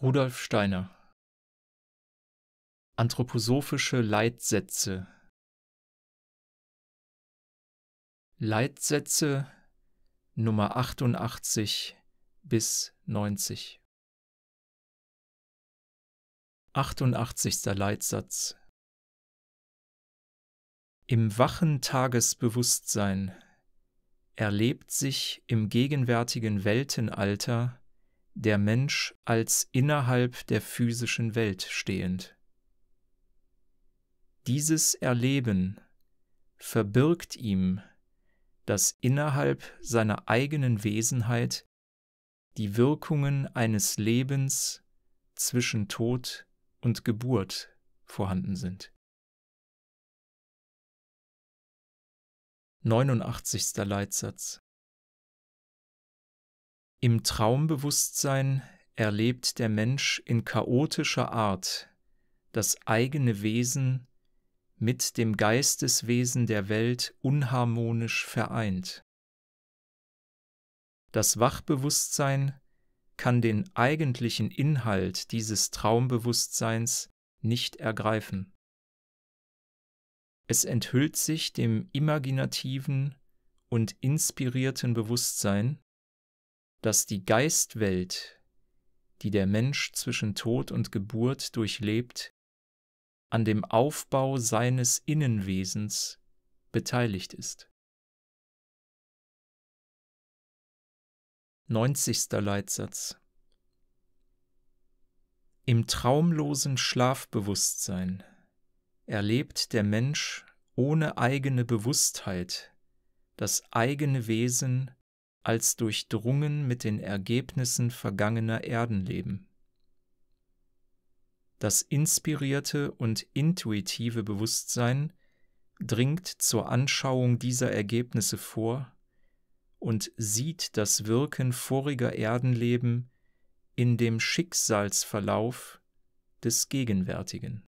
Rudolf Steiner Anthroposophische Leitsätze Leitsätze Nummer 88 bis 90 88. Leitsatz Im wachen Tagesbewusstsein erlebt sich im gegenwärtigen Weltenalter der Mensch als innerhalb der physischen Welt stehend. Dieses Erleben verbirgt ihm, dass innerhalb seiner eigenen Wesenheit die Wirkungen eines Lebens zwischen Tod und Geburt vorhanden sind. 89. Leitsatz im Traumbewusstsein erlebt der Mensch in chaotischer Art das eigene Wesen mit dem Geisteswesen der Welt unharmonisch vereint. Das Wachbewusstsein kann den eigentlichen Inhalt dieses Traumbewusstseins nicht ergreifen. Es enthüllt sich dem imaginativen und inspirierten Bewusstsein, dass die Geistwelt, die der Mensch zwischen Tod und Geburt durchlebt, an dem Aufbau seines Innenwesens beteiligt ist. 90. Leitsatz Im traumlosen Schlafbewusstsein erlebt der Mensch ohne eigene Bewusstheit das eigene Wesen als durchdrungen mit den Ergebnissen vergangener Erdenleben. Das inspirierte und intuitive Bewusstsein dringt zur Anschauung dieser Ergebnisse vor und sieht das Wirken voriger Erdenleben in dem Schicksalsverlauf des Gegenwärtigen